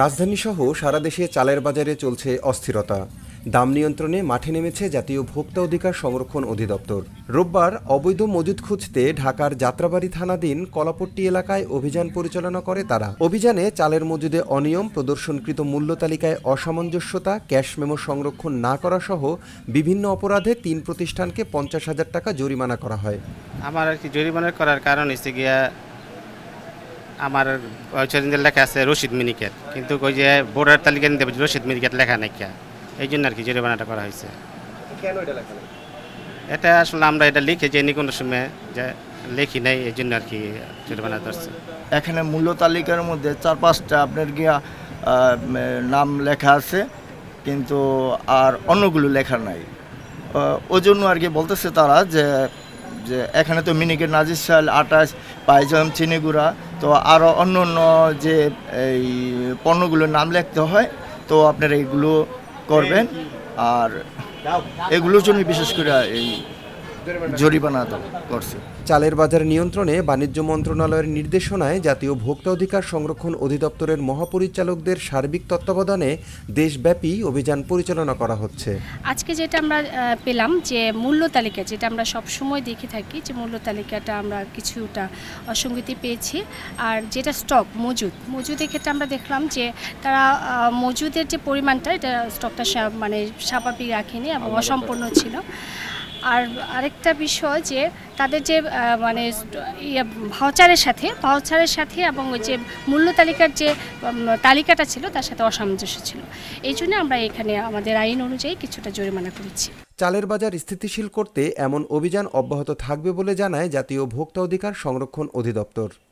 রাজধানীসহ সারা দেশে চালের বাজারে চলছে অস্থিরতা দাম নিয়ন্ত্রণে মাঠে নেমেছে জাতীয় ভোক্তা অধিকার সংরক্ষণ অধিদপ্তর রোববার অবৈধ মজুদ খুঁজতে ঢাকার যাত্রাবাড়ি থানাধীন কলাপট্টি এলাকায় অভিযান পরিচালনা করে তারা অভিযানে চালের মজুদে অনিয়ম প্রদর্শনকৃত মূল্য তালিকায় অসামঞ্জস্যতা ক্যাশ মেমো সংরক্ষণ না করা সহ বিভিন্ন অপরাধে তিন প্রতিষ্ঠানকে পঞ্চাশ হাজার টাকা জরিমানা করা হয় আমার আর কি জরিমানা করার কারণ হচ্ছে গিয়া আমার লেখা আছে রশিদ মিনিকেট কিন্তু ওই যে বোর্ডার তালিকা নিতে রশিদ মিনিকেট লেখা নাই এই জন্য আর কি জরিমানাটা করা হয়েছে এটা আসলে আমরা এটা লিখে যে কোনো সময় যে লেখি নাই এই জন্য আর কি জরিমানা করছে এখানে মূল্য তালিকার মধ্যে চার পাঁচটা আপনার গিয়া নাম লেখা আছে কিন্তু আর অন্যগুলো লেখা নাই ওই জন্য আর কি বলতেছে তারা যে যে এখানে তো মিনিকেট সাল আটাশ পায়জাম চিনিগুড়া তো আরও অন্য অন্য যে এই পণ্যগুলোর নাম লিখতে হয় তো আপনারা এগুলো করবেন আর এগুলোর জন্য বিশেষ করে এই জরিমানা করছে চালের বাজার নিয়ন্ত্রণে বাণিজ্য মন্ত্রণালয়ের নির্দেশনায় জাতীয় ভোক্তা অধিকার সংরক্ষণ অধিদপ্তরের মহাপরিচালকদের সার্বিক তত্ত্বাবধানে দেশব্যাপী অভিযান পরিচালনা করা হচ্ছে আজকে যেটা আমরা পেলাম যে মূল্য তালিকা যেটা আমরা সবসময় দেখে থাকি যে মূল্য তালিকাটা আমরা কিছুটা অসঙ্গতি পেয়েছি আর যেটা স্টক মজুদ মজুদের ক্ষেত্রে আমরা দেখলাম যে তারা মজুদের যে পরিমাণটা এটা স্টকটা মানে স্বাভাবিক রাখেনি এবং অসম্পূর্ণ ছিল আর আরেকটা বিষয় যে তাদের যে মানে ইয়ে, ভাউচারের সাথে ভাউচারের সাথে এবং ওই যে মূল্য তালিকার যে তালিকাটা ছিল তার সাথে অসামঞ্জস্য ছিল এই জন্য আমরা এখানে আমাদের আইন অনুযায়ী কিছুটা জরিমানা করেছি চালের বাজার স্থিতিশীল করতে এমন অভিযান অব্যাহত থাকবে বলে জানায় জাতীয় ভোক্তা অধিকার সংরক্ষণ অধিদপ্তর